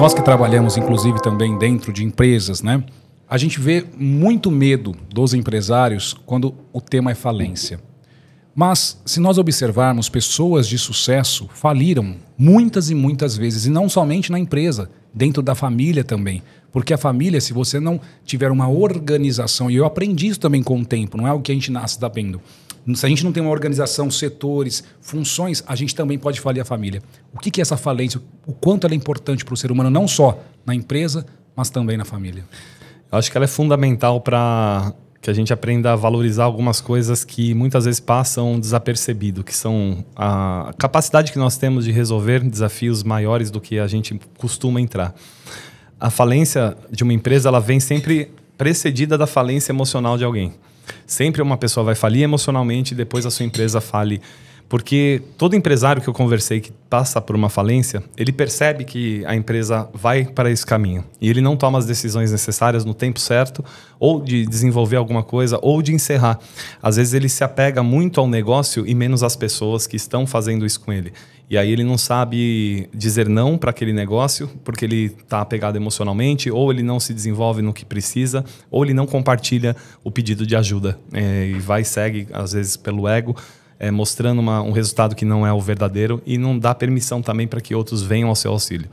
nós que trabalhamos, inclusive, também dentro de empresas, né? A gente vê muito medo dos empresários quando o tema é falência. Mas, se nós observarmos, pessoas de sucesso faliram muitas e muitas vezes, e não somente na empresa, dentro da família também. Porque a família, se você não tiver uma organização, e eu aprendi isso também com o tempo, não é o que a gente nasce sabendo. Tá se a gente não tem uma organização, setores, funções, a gente também pode falir a família. O que, é essa falência? O quanto ela é importante para o ser humano, não só na empresa, mas também na família? Eu acho que ela é fundamental para que a gente aprenda a valorizar algumas coisas que muitas vezes passam desapercebido, que são a capacidade que nós temos de resolver desafios maiores do que a gente costuma entrar. A falência de uma empresa ela vem sempre precedida da falência emocional de alguém. Sempre uma pessoa vai falir emocionalmente e depois a sua empresa fale porque todo empresário que eu conversei que passa por uma falência, ele percebe que a empresa vai para esse caminho. E ele não toma as decisões necessárias no tempo certo, ou de desenvolver alguma coisa, ou de encerrar. Às vezes ele se apega muito ao negócio e menos às pessoas que estão fazendo isso com ele. E aí ele não sabe dizer não para aquele negócio, porque ele está apegado emocionalmente, ou ele não se desenvolve no que precisa, ou ele não compartilha o pedido de ajuda. É, e vai segue, às vezes, pelo ego é, mostrando uma, um resultado que não é o verdadeiro e não dá permissão também para que outros venham ao seu auxílio.